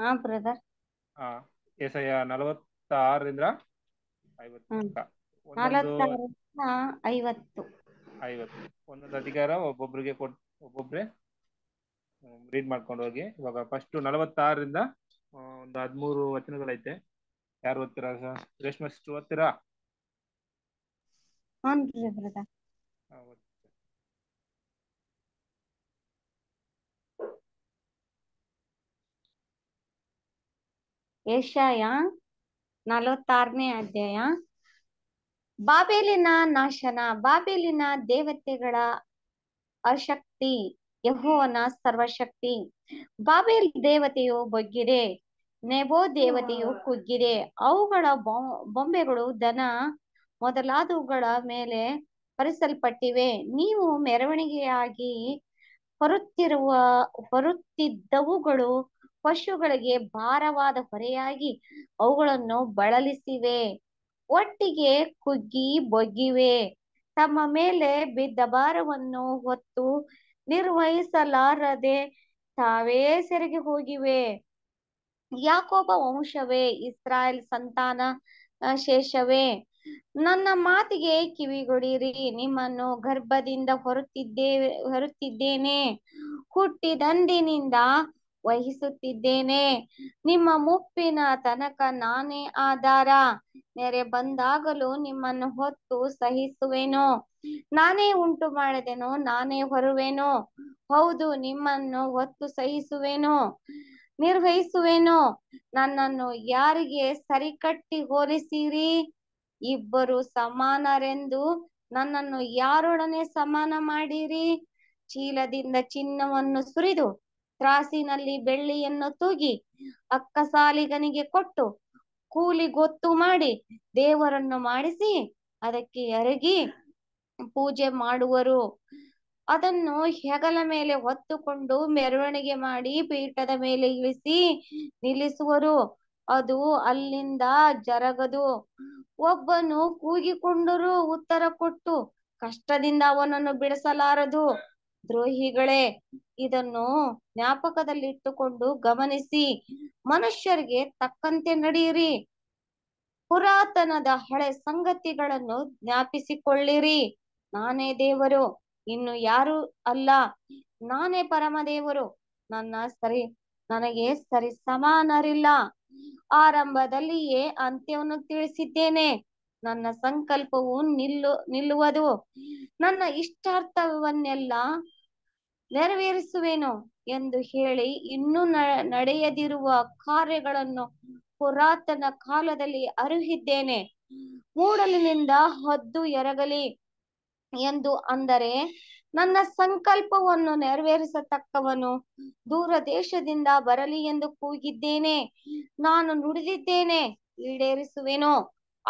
ಹಾ ಬ್ರದರ್ ಹಾ ಎಸಯ ನಲವತ್ತಾರರಿಂದ ಐವತ್ತು ಐವತ್ತು ಐವತ್ತು ಒಂದೊಂದು ಅಧಿಕಾರ ಒಬ್ಬೊಬ್ರಿಗೆ ಕೊಟ್ ಒಬ್ಬೊಬ್ರೆ ರೀಡ್ ಮಾಡ್ಕೊಂಡು ಹೋಗಿ ಇವಾಗ ಫಸ್ಟ್ ನಲವತ್ತಾರರಿಂದ ಒಂದು ಹದ್ಮೂರು ವಚನಗಳೈತೆ ಯಾರು ಓದ್ತೀರಾ ರೇಷ್ಮೆ ಓದ್ತೀರಾ ಏಷಾಯ ನಲವತ್ತಾರನೇ ಅಧ್ಯಾಯ ಬಾಬೇಲಿನ ನಾಶನ ಬಾಬೇಲಿನ ದೇವತೆಗಳ ಅಶಕ್ತಿ ಯಹೋವನ ಸರ್ವಶಕ್ತಿ ಬಾಬೇಲ್ ದೇವತೆಯು ಬೊಗ್ಗಿದೆ ನೆಬೋ ದೇವತೆಯು ಕುಗ್ಗಿದೆ ಅವುಗಳ ಬೊಂಬೆಗಳು ದನ ಮೊದಲಾದವುಗಳ ಮೇಲೆ ಪರಿಸಲ್ಪಟ್ಟಿವೆ ನೀವು ಮೆರವಣಿಗೆಯಾಗಿ ಹೊರುತ್ತಿರುವ ಹೊರುತ್ತಿದ್ದವುಗಳು ಪಶುಗಳಿಗೆ ಭಾರವಾದ ಹೊರೆಯಾಗಿ ಅವುಗಳನ್ನು ಬಳಲಿಸಿವೆ ಒಟ್ಟಿಗೆ ಕುಗ್ಗಿ ಬೊಗ್ಗಿವೆ ತಮ್ಮ ಮೇಲೆ ಬಿದ್ದ ಭಾರವನ್ನು ಹೊತ್ತು ನಿರ್ವಹಿಸಲಾರದೆ ತಾವೇ ಸೆರೆಗೆ ಹೋಗಿವೆ ಯಾಕೋಬ ವಂಶವೇ ಇಸ್ರಾಯೇಲ್ ಸಂತಾನ ಶೇಷವೇ ನನ್ನ ಮಾತಿಗೆ ಕಿವಿಗೊಡಿರಿ ನಿಮ್ಮನ್ನು ಗರ್ಭದಿಂದ ಹೊರುತ್ತಿದ್ದೇವೆ ಹೊರುತ್ತಿದ್ದೇನೆ ಹುಟ್ಟಿದಂದಿನಿಂದ ವಹಿಸುತ್ತಿದ್ದೇನೆ ನಿಮ್ಮ ಮುಪ್ಪಿನ ತನಕ ನಾನೇ ಆಧಾರ ನೆರೆ ಬಂದಾಗಲೂ ನಿಮ್ಮನ್ನು ಹೊತ್ತು ಸಹಿಸುವೆನು ನಾನೇ ಉಂಟು ಮಾಡಿದೆನು ನಾನೇ ಹೊರುವೆನು ಹೌದು ನಿಮ್ಮನ್ನು ಹೊತ್ತು ಸಹಿಸುವೆನು ನಿರ್ವಹಿಸುವೆನು ನನ್ನನ್ನು ಯಾರಿಗೆ ಸರಿಕಟ್ಟಿ ಹೋಲಿಸಿರಿ ಇಬ್ಬರು ಸಮಾನರೆಂದು ನನ್ನನ್ನು ಯಾರೊಡನೆ ಸಮಾನ ಮಾಡಿರಿ ಚೀಲದಿಂದ ಚಿನ್ನವನ್ನು ಸುರಿದು ತ್ರಾಸಿನಲ್ಲಿ ಬೆಳ್ಳಿಯನ್ನು ತೂಗಿ ಅಕ್ಕಸಾಲಿಗನಿಗೆ ಕೊಟ್ಟು ಕೂಲಿ ಗೊತ್ತು ಮಾಡಿ ದೇವರನ್ನು ಮಾಡಿಸಿ ಅದಕ್ಕೆ ಎರಗಿ ಪೂಜೆ ಮಾಡುವರು ಅದನ್ನು ಹೆಗಲ ಮೇಲೆ ಹೊತ್ತುಕೊಂಡು ಮೆರವಣಿಗೆ ಮಾಡಿ ಪೀಠದ ಮೇಲೆ ಇಳಿಸಿ ನಿಲ್ಲಿಸುವರು ಅದು ಅಲ್ಲಿಂದ ಜರಗದು ಒಬ್ಬನು ಕೂಗಿಕೊಂಡರೂ ಉತ್ತರ ಕೊಟ್ಟು ಕಷ್ಟದಿಂದ ಅವನನ್ನು ಬಿಡಿಸಲಾರದು ದ್ರೋಹಿಗಳೇ ಇದನ್ನು ಜ್ಞಾಪಕದಲ್ಲಿಟ್ಟುಕೊಂಡು ಗಮನಿಸಿ ಮನುಷ್ಯರಿಗೆ ತಕ್ಕಂತೆ ನಡೆಯಿರಿ ಪುರಾತನದ ಹಳೆ ಸಂಗತಿಗಳನ್ನು ಜ್ಞಾಪಿಸಿಕೊಳ್ಳಿರಿ ನಾನೇ ದೇವರು ಇನ್ನು ಯಾರು ಅಲ್ಲ ನಾನೇ ಪರಮದೇವರು ನನ್ನ ಸರಿ ನನಗೆ ಸರಿ ಸಮಾನರಿಲ್ಲ ಆರಂಭದಲ್ಲಿಯೇ ಅಂತ್ಯವನ್ನು ತಿಳಿಸಿದ್ದೇನೆ ನನ್ನ ಸಂಕಲ್ಪವು ನಿಲ್ಲು ನಿಲ್ಲುವುದು ನನ್ನ ಇಷ್ಟಾರ್ಥವನ್ನೆಲ್ಲ ನೆರವೇರಿಸುವೆನು ಎಂದು ಹೇಳಿ ಇನ್ನೂ ನಡೆಯದಿರುವ ಕಾರ್ಯಗಳನ್ನು ಪುರಾತನ ಕಾಲದಲ್ಲಿ ಅರಿಹಿದ್ದೇನೆ ಮೂಡಲಿನಿಂದ ಹದ್ದು ಎರಗಲಿ ಎಂದು ಅಂದರೆ ನನ್ನ ಸಂಕಲ್ಪವನ್ನು ನೆರವೇರಿಸತಕ್ಕವನು ದೂರ ದೇಶದಿಂದ ಬರಲಿ ಎಂದು ಕೂಗಿದ್ದೇನೆ ನಾನು ನುಡಿದಿದ್ದೇನೆ ಈಡೇರಿಸುವೆನೋ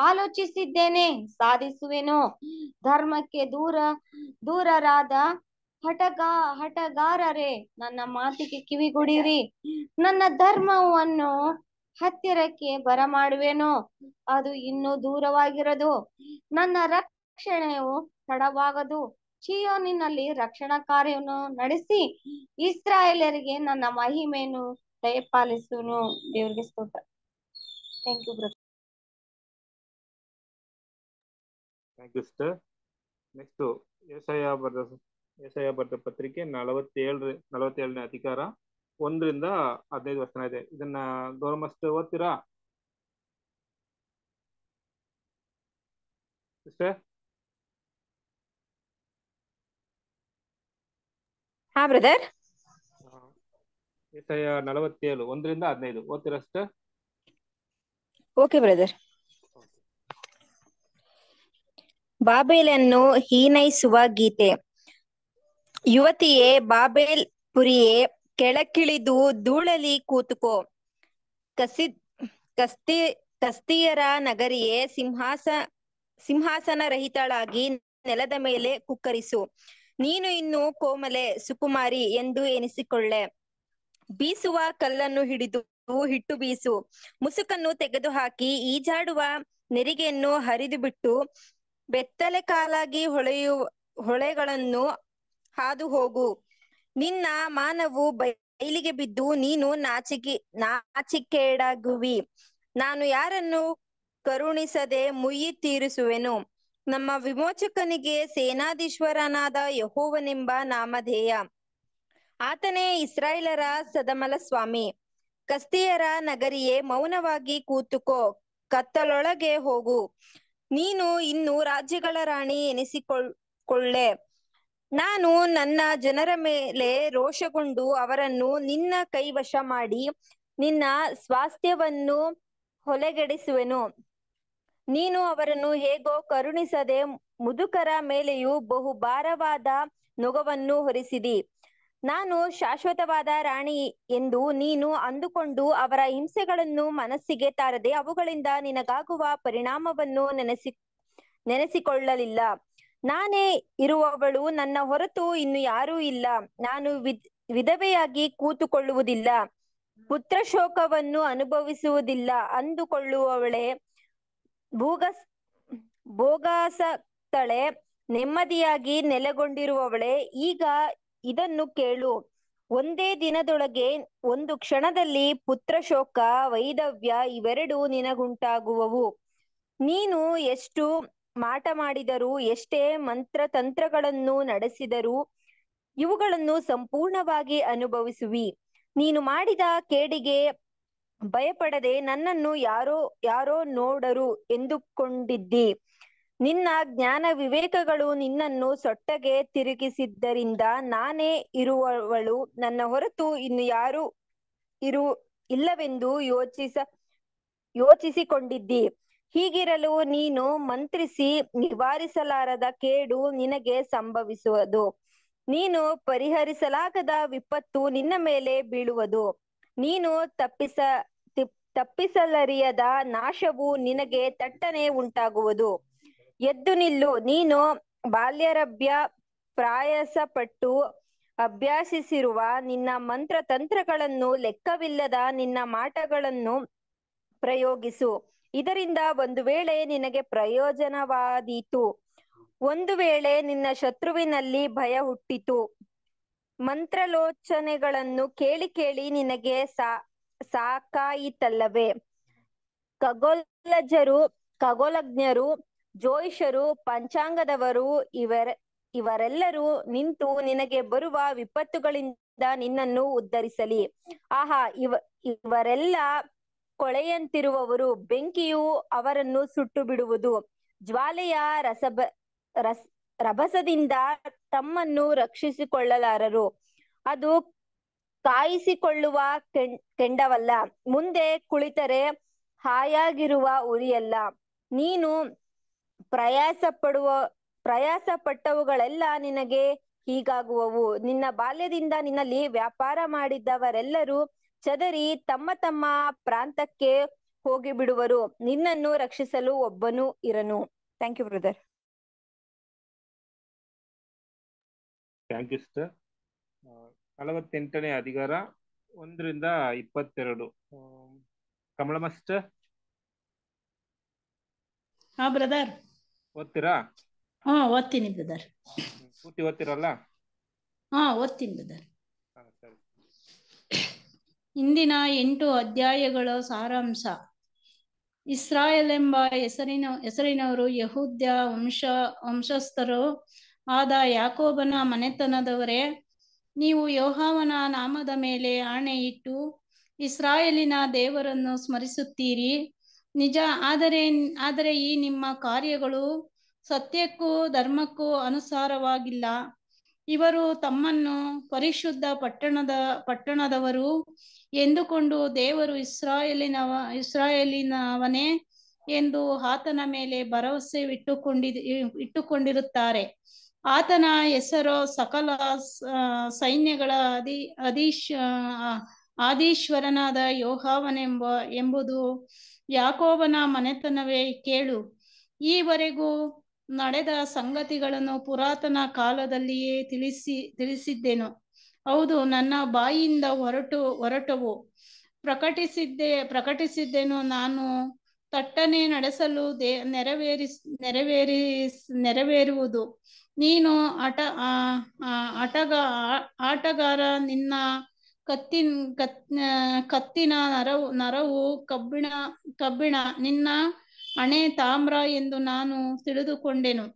ಆಲೋಚಿಸಿದ್ದೇನೆ ಸಾಧಿಸುವೆನೋ ಧರ್ಮಕ್ಕೆ ದೂರ ದೂರರಾದ ಹಠಗಾ ಹಠಗಾರರೇ ನನ್ನ ಮಾತಿಗೆ ಕಿವಿಗುಡಿರಿ ನನ್ನ ಧರ್ಮವನ್ನು ಹತ್ತಿರಕ್ಕೆ ಬರಮಾಡುವೆನು ಅದು ಇನ್ನೂ ದೂರವಾಗಿರದು ನನ್ನ ರಕ್ಷಣೆಯು ತಡವಾಗದು ಚಿಯೋನಿನಲ್ಲಿ ರಕ್ಷಣಾ ಕಾರ್ಯವನ್ನು ನಡೆಸಿ ಇಸ್ರಾಯೇಲರಿಗೆ ನನ್ನ ಮಹಿಮೆಯನ್ನು ದಯಪಾಲಿಸುನು ದೇವ್ರಿಗೆ ಸ್ತೋತ್ರ thank you brother thank you next ಎಸ್ ಐ ಯಶಯ ಬರೆದ ಪತ್ರಿಕೆ ನಲವತ್ತೇಳು ನಲವತ್ತೇಳನೇ ಅಧಿಕಾರ ಒಂದರಿಂದ ಹದಿನೈದು ವರ್ಷ ಇದೆ ಇದನ್ನ ಗೌರಮಸ್ಟ್ ಓದ್ತೀರಾ ಸಿಸ್ಟರ್ ಬ್ರದರ್ ಯಶಯ ನಲವತ್ತೇಳು ಒಂದರಿಂದ ಹದಿನೈದು ಓದ್ತೀರಾ ಅಷ್ಟ ಓಕೆ ಬ್ರದರ್ ಬಾಬೇಲನ್ನು ಹೀನೈಸುವ ಗೀತೆ ಯುವತಿಯೇ ಬಾಬೆಲ್ ಪುರಿಯೇ ಕೆಳಕ್ಕಿಳಿದು ಧೂಳಲಿ ಕೂತುಕೋ ಕಸಿ ಕಸ್ತಿ ಕಸ್ತಿಯರ ನಗರಿಯೇ ಸಿಂಹಾಸ ಸಿಂಹಾಸನ ರಹಿತಳಾಗಿ ನೆಲದ ಮೇಲೆ ಕುಕ್ಕರಿಸು ನೀನು ಇನ್ನು ಕೋಮಲೆ ಸುಕುಮಾರಿ ಎಂದು ಎನಿಸಿಕೊಳ್ಳೆ ಬೀಸುವ ಕಲ್ಲನ್ನು ಹಿಡಿದು ಹಿಟ್ಟು ಬೀಸು ಮುಸುಕನ್ನು ತೆಗೆದು ಹಾಕಿ ಈಜಾಡುವ ನೆರಿಗೆಯನ್ನು ಹರಿದು ಬಿಟ್ಟು ಬೆತ್ತಲೆ ಕಾಲಾಗಿ ಹೊಳೆಯು ಹೊಳೆಗಳನ್ನು ಹಾದು ಹೋಗು ನಿನ್ನ ಮಾನವು ಬೈಲಿಗೆ ಬಿದ್ದು ನೀನು ನಾಚಿಕೆ ನಾಚಿಕೆಡಾಗುವಿ ನಾನು ಯಾರನ್ನು ಕರುಣಿಸದೆ ಮುಯ್ಯಿ ತೀರಿಸುವೆನು ನಮ್ಮ ವಿಮೋಚಕನಿಗೆ ಸೇನಾಧೀಶ್ವರನಾದ ಯಹೋವನೆಂಬ ನಾಮಧೇಯ ಆತನೇ ಇಸ್ರಾಯೇಲರ ಸದಮಲ ಸ್ವಾಮಿ ಕಸ್ತಿಯರ ನಗರಿಯೇ ಮೌನವಾಗಿ ಕೂತುಕೋ ಕತ್ತಲೊಳಗೆ ಹೋಗು ನೀನು ಇನ್ನು ರಾಜ್ಯಗಳ ರಾಣಿ ಕೊಳ್ಳೆ ನಾನು ನನ್ನ ಜನರ ಮೇಲೆ ರೋಷಗೊಂಡು ಅವರನ್ನು ನಿನ್ನ ಕೈವಶ ಮಾಡಿ ನಿನ್ನ ಸ್ವಾಸ್ಥ್ಯವನ್ನು ಹೊಲೆಗೆಡಿಸುವೆನು ನೀನು ಅವರನ್ನು ಹೇಗೋ ಕರುಣಿಸದೆ ಮುದುಕರ ಮೇಲೆಯೂ ಬಹು ಭಾರವಾದ ನೊಗವನ್ನು ಹೊರಿಸಿದಿ ನಾನು ಶಾಶ್ವತವಾದ ರಾಣಿ ಎಂದು ನೀನು ಅಂದುಕೊಂಡು ಅವರ ಹಿಂಸೆಗಳನ್ನು ಮನಸ್ಸಿಗೆ ತಾರದೆ ಅವುಗಳಿಂದ ನಿನಗಾಗುವ ಪರಿಣಾಮವನ್ನು ನೆನೆಸಿ ನೆನೆಸಿಕೊಳ್ಳಲಿಲ್ಲ ನಾನೇ ಇರುವವಳು ನನ್ನ ಹೊರತು ಇನ್ನು ಯಾರೂ ಇಲ್ಲ ನಾನು ವಿಧವೆಯಾಗಿ ಕೂತುಕೊಳ್ಳುವುದಿಲ್ಲ ಪುತ್ರ ಶೋಕವನ್ನು ಅನುಭವಿಸುವುದಿಲ್ಲ ಅಂದುಕೊಳ್ಳುವವಳೆ ಭೂಗಸ್ ತಳೆ ನೆಮ್ಮದಿಯಾಗಿ ನೆಲೆಗೊಂಡಿರುವವಳೆ ಈಗ ಇದನ್ನು ಕೇಳು ಒಂದೇ ದಿನದೊಳಗೆ ಒಂದು ಕ್ಷಣದಲ್ಲಿ ಪುತ್ರ ಶೋಕ ವೈದವ್ಯ ಇವೆರಡೂ ನಿನಗುಂಟಾಗುವವು ನೀನು ಎಷ್ಟು ಮಾಟ ಮಾಡಿದರೂ ಎಷ್ಟೇ ಮಂತ್ರ ತಂತ್ರಗಳನ್ನು ನಡೆಸಿದರು ಇವುಗಳನ್ನು ಸಂಪೂರ್ಣವಾಗಿ ಅನುಭವಿಸುವಿ ನೀನು ಮಾಡಿದ ಕೇಡಿಗೆ ಭಯಪಡದೆ ನನ್ನನ್ನು ಯಾರೋ ಯಾರೋ ನೋಡರು ಎಂದುಕೊಂಡಿದ್ದಿ ನಿನ್ನ ಜ್ಞಾನ ವಿವೇಕಗಳು ನಿನ್ನನ್ನು ಸೊಟ್ಟಗೆ ತಿರುಗಿಸಿದ್ದರಿಂದ ನಾನೇ ಇರುವವಳು ನನ್ನ ಹೊರತು ಇನ್ನು ಯಾರು ಇರು ಇಲ್ಲವೆಂದು ಯೋಚಿಸ ಯೋಚಿಸಿಕೊಂಡಿದ್ದಿ ಹೀಗಿರಲು ನೀನು ಮಂತ್ರಿಸಿ ನಿವಾರಿಸಲಾರದ ಕೇಡು ನಿನಗೆ ಸಂಭವಿಸುವುದು ನೀನು ಪರಿಹರಿಸಲಾಗದ ವಿಪತ್ತು ನಿನ್ನ ಮೇಲೆ ಬೀಳುವುದು ನೀನು ತಪ್ಪಿಸ ತಪ್ಪಿಸಲರಿಯದ ನಾಶವು ನಿನಗೆ ತಟ್ಟನೆ ಉಂಟಾಗುವುದು ಎದ್ದು ನಿಲ್ಲು ನೀನು ಬಾಲ್ಯರಭ್ಯ ಪ್ರಾಯಸಪಟ್ಟು ಅಭ್ಯಾಸಿಸಿರುವ ನಿನ್ನ ಮಂತ್ರ ತಂತ್ರಗಳನ್ನು ಲೆಕ್ಕವಿಲ್ಲದ ನಿನ್ನ ಮಾಟಗಳನ್ನು ಪ್ರಯೋಗಿಸು ಇದರಿಂದ ಒಂದು ವೇಳೆ ನಿನಗೆ ಪ್ರಯೋಜನವಾದೀತು ಒಂದು ವೇಳೆ ನಿನ್ನ ಶತ್ರುವಿನಲ್ಲಿ ಭಯ ಹುಟ್ಟಿತು ಮಂತ್ರಲೋಚನೆಗಳನ್ನು ಕೇಳಿ ಕೇಳಿ ನಿನಗೆ ಸಾ ಸಾಕಾಯಿತಲ್ಲವೇ ಖಗೋಲಜರು ಖಗೋಲಜ್ಞರು ಜೋಯಿಷರು ಪಂಚಾಂಗದವರು ಇವರ ಇವರೆಲ್ಲರೂ ನಿಂತು ನಿನಗೆ ಬರುವ ವಿಪತ್ತುಗಳಿಂದ ನಿನ್ನನ್ನು ಉದ್ಧರಿಸಲಿ ಆಹಾ ಇವ ಇವರೆಲ್ಲ ಕೊಳೆಯಂತಿರುವವರು ಬೆಂಕಿಯು ಅವರನ್ನು ಸುಟ್ಟು ಬಿಡುವುದು ಜ್ವಾಲೆಯ ರಸಬ ರಸ ರಭಸದಿಂದ ತಮ್ಮನ್ನು ರಕ್ಷಿಸಿಕೊಳ್ಳಲಾರರು ಅದು ಕಾಯಿಸಿಕೊಳ್ಳುವ ಕೆಂಡವಲ್ಲ ಮುಂದೆ ಕುಳಿತರೆ ಹಾಯಾಗಿರುವ ಉರಿಯಲ್ಲ ನೀನು ಪ್ರಯಾಸ ಪಡುವ ಪ್ರಯಾಸ ಪಟ್ಟವುಗಳೆಲ್ಲ ನಿನಗೆ ಹೀಗಾಗುವವು ನಿನ್ನ ಬಾಲ್ಯದಿಂದ ನಿನ್ನಲ್ಲಿ ವ್ಯಾಪಾರ ಮಾಡಿದ್ದವರೆಲ್ಲರೂ ಚದರಿ ತಮ್ಮ ತಮ್ಮ ಪ್ರಾಂತಕ್ಕೆ ಹೋಗಿ ಬಿಡುವರು ನಿನ್ನನ್ನು ರಕ್ಷಿಸಲು ಒಬ್ಬನು ಇರನು thank you brother thank you sir ನಲವತ್ತೆಂಟನೇ ಅಧಿಕಾರ ಒಂದರಿಂದ ಇಪ್ಪತ್ತೆರಡು ಕಮಲ ಮಾಸ್ಟರ್ ಹಾ ಬ್ರದರ್ ಓದ್ತೀರಾ ಹಾ ಓದ್ತೀನಿ ಬ್ರದರ್ ಪೂರ್ತಿ ಹಾ ಓದ್ತೀನಿ ಬ್ರದರ್ ಇಂದಿನ ಎಂಟು ಅಧ್ಯಾಯಗಳ ಸಾರಾಂಶ ಇಸ್ರಾಯೇಲ್ ಎಂಬ ಹೆಸರಿನ ಹೆಸರಿನವರು ಯಹೂದ್ಯ ವಂಶ ವಂಶಸ್ಥರು ಆದ ಯಾಕೋಬನ ಮನೆತನದವರೇ ನೀವು ಯೋಹಾವನ ನಾಮದ ಮೇಲೆ ಆಣೆ ಇಟ್ಟು ಇಸ್ರಾಯೇಲಿನ ದೇವರನ್ನು ಸ್ಮರಿಸುತ್ತೀರಿ ನಿಜ ಆದರೆ ಆದರೆ ಈ ನಿಮ್ಮ ಕಾರ್ಯಗಳು ಸತ್ಯಕ್ಕೂ ಧರ್ಮಕ್ಕೂ ಅನುಸಾರವಾಗಿಲ್ಲ ಇವರು ತಮ್ಮನ್ನು ಪರಿಶುದ್ಧ ಪಟ್ಟಣದ ಪಟ್ಟಣದವರು ಎಂದುಕೊಂಡು ದೇವರು ಇಸ್ರಾಯೇಲಿನವ ಇಸ್ರಾಯೇಲಿನವನೇ ಎಂದು ಆತನ ಮೇಲೆ ಭರವಸೆ ಇಟ್ಟುಕೊಂಡಿ ಇಟ್ಟುಕೊಂಡಿರುತ್ತಾರೆ ಆತನ ಹೆಸರು ಸಕಲ ಸೈನ್ಯಗಳ ಅಧಿ ಅಧೀಶ್ ಆದೀಶ್ವರನಾದ ಯೋಹಾವನೆಂಬ ಎಂಬುದು ಯಾಕೋಬನ ಮನೆತನವೇ ಕೇಳು ಈವರೆಗೂ ನಡೆದ ಸಂಗತಿಗಳನ್ನು ಪುರಾತನ ಕಾಲದಲ್ಲಿಯೇ ತಿಳಿಸಿ ತಿಳಿಸಿದ್ದೆನು ಹೌದು ನನ್ನ ಬಾಯಿಯಿಂದ ಹೊರಟು ಹೊರಟವು ಪ್ರಕಟಿಸಿದ್ದೆ ಪ್ರಕಟಿಸಿದ್ದೇನು ನಾನು ತಟ್ಟನೆ ನಡೆಸಲು ದೇ ನೆರವೇರಿಸ್ ನೆರವೇರಿಸ್ ನೆರವೇರುವುದು ನೀನು ಆಟ ಆಟಗ ಆಟಗಾರ ನಿನ್ನ ಕತ್ತಿನ ಕತ್ ಕತ್ತಿನ ನರವು ನರವು ಕಬ್ಬಿಣ ಕಬ್ಬಿಣ ನಿನ್ನ ಹಣೆ ತಾಮ್ರ ಎಂದು ನಾನು ತಿಳಿದುಕೊಂಡೆನು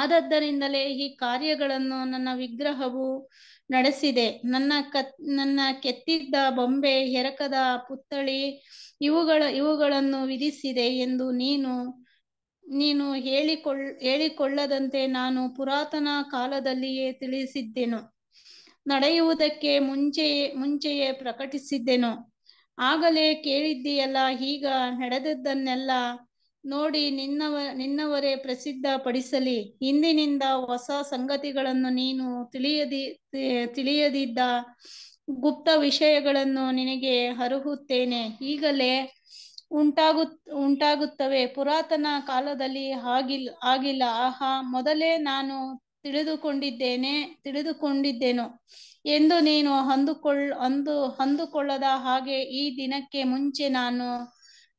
ಆದದ್ದರಿಂದಲೇ ಈ ಕಾರ್ಯಗಳನ್ನು ನನ್ನ ವಿಗ್ರಹವು ನಡೆಸಿದೆ ನನ್ನ ಕತ್ ನನ್ನ ಕೆತ್ತಿದ್ದ ಬೊಂಬೆ ಹೆರಕದ ಪುತ್ಥಳಿ ಇವುಗಳ ಇವುಗಳನ್ನು ವಿಧಿಸಿದೆ ಎಂದು ನೀನು ನೀನು ಹೇಳಿಕೊಳ್ ಹೇಳಿಕೊಳ್ಳದಂತೆ ನಾನು ಪುರಾತನ ಕಾಲದಲ್ಲಿಯೇ ತಿಳಿಸಿದ್ದೆನು ನಡೆಯುವುದಕ್ಕೆ ಮುಂಚೆಯೇ ಮುಂಚೆಯೇ ಪ್ರಕಟಿಸಿದ್ದೆನು ಆಗಲೇ ಕೇಳಿದ್ದೀಯಲ್ಲ ಈಗ ನಡೆದದ್ದನ್ನೆಲ್ಲ ನೋಡಿ ನಿನ್ನವ ನಿನ್ನವರೇ ಪ್ರಸಿದ್ಧ ಪಡಿಸಲಿ ಇಂದಿನಿಂದ ಹೊಸ ಸಂಗತಿಗಳನ್ನು ನೀನು ತಿಳಿಯದಿ ತಿಳಿಯದಿದ್ದ ಗುಪ್ತ ವಿಷಯಗಳನ್ನು ನಿನಗೆ ಹರಹುತ್ತೇನೆ ಈಗಲೇ ಉಂಟಾಗು ಉಂಟಾಗುತ್ತವೆ ಪುರಾತನ ಕಾಲದಲ್ಲಿ ಆಗಿಲ್ಲ ಆಗಿಲ್ಲ ಆಹಾ ಮೊದಲೇ ನಾನು ತಿಳಿದುಕೊಂಡಿದ್ದೇನೆ ತಿಳಿದುಕೊಂಡಿದ್ದೇನು ಎಂದು ನೀನು ಅಂದುಕೊಳ್ ಅಂದು ಅಂದುಕೊಳ್ಳದ ಹಾಗೆ ಈ ದಿನಕ್ಕೆ ಮುಂಚೆ ನಾನು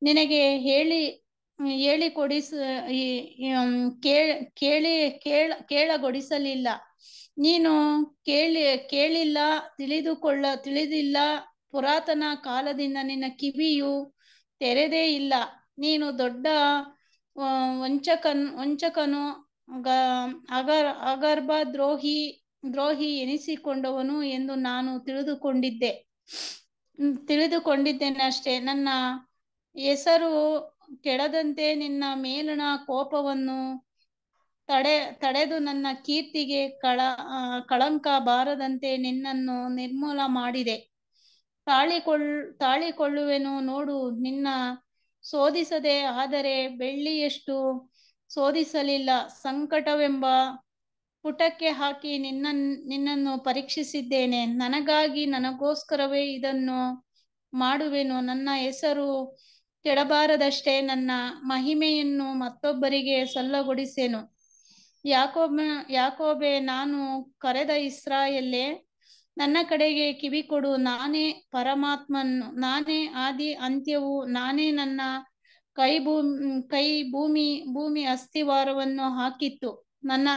ನಿನಗೆ ಹೇಳಿ ಕೊಡಿಸ ಕೇಳಿ ಕೇಳ ಕೇಳಗೊಡಿಸಲಿಲ್ಲ ನೀನು ಕೇಳಿ ಕೇಳಿಲ್ಲ ತಿಳಿದುಕೊಳ್ಳ ತಿಳಿದಿಲ್ಲ ಪುರಾತನ ಕಾಲದಿಂದ ನಿನ್ನ ಕಿವಿಯು ತೆರೆದೇ ಇಲ್ಲ ನೀನು ದೊಡ್ಡ ವಂಚಕನ್ ವಂಚಕನು ಗ ಅಗರ್ ಅಗರ್ಭ ದ್ರೋಹಿ ದ್ರೋಹಿ ಎನಿಸಿಕೊಂಡವನು ಎಂದು ನಾನು ತಿಳಿದುಕೊಂಡಿದ್ದೆ ತಿಳಿದುಕೊಂಡಿದ್ದೇನೆ ಅಷ್ಟೇ ನನ್ನ ಹೆಸರು ಕೆಡದಂತೆ ನಿನ್ನ ಮೇಲಿನ ಕೋಪವನ್ನು ತಡೆ ತಡೆದು ನನ್ನ ಕೀರ್ತಿಗೆ ಕಳ ಕಳಂಕ ಬಾರದಂತೆ ನಿನ್ನನ್ನು ನಿರ್ಮೂಲ ಮಾಡಿದೆ ತಾಳಿಕೊಳ್ ತಾಳಿಕೊಳ್ಳುವೆನು ನೋಡು ನಿನ್ನ ಶೋಧಿಸದೆ ಆದರೆ ಬೆಳ್ಳಿಯಷ್ಟು ಶೋಧಿಸಲಿಲ್ಲ ಸಂಕಟವೆಂಬ ಪುಟಕ್ಕೆ ಹಾಕಿ ನಿನ್ನ ನಿನ್ನನ್ನು ಪರೀಕ್ಷಿಸಿದ್ದೇನೆ ನನಗಾಗಿ ನನಗೋಸ್ಕರವೇ ಇದನ್ನು ಮಾಡುವೆನು ನನ್ನ ಹೆಸರು ಕೆಡಬಾರದಷ್ಟೇ ನನ್ನ ಮಹಿಮೆಯನ್ನು ಮತ್ತೊಬ್ಬರಿಗೆ ಸಲ್ಲಗೊಡಿಸೇನು ಯಾಕೋಬ ಯಾಕೋಬೆ ನಾನು ಕರೆದ ಇಸ್ರಾಯಲ್ಲೇ ನನ್ನ ಕಡೆಗೆ ಕಿವಿ ಕೊಡು ನಾನೇ ಪರಮಾತ್ಮನು ನಾನೇ ಆದಿ ಅಂತ್ಯವು ನಾನೇ ನನ್ನ ಕೈ ಭೂಮಿ ಕೈ ಭೂಮಿ ಭೂಮಿ ಅಸ್ಥಿವಾರವನ್ನು ಹಾಕಿತ್ತು ನನ್ನ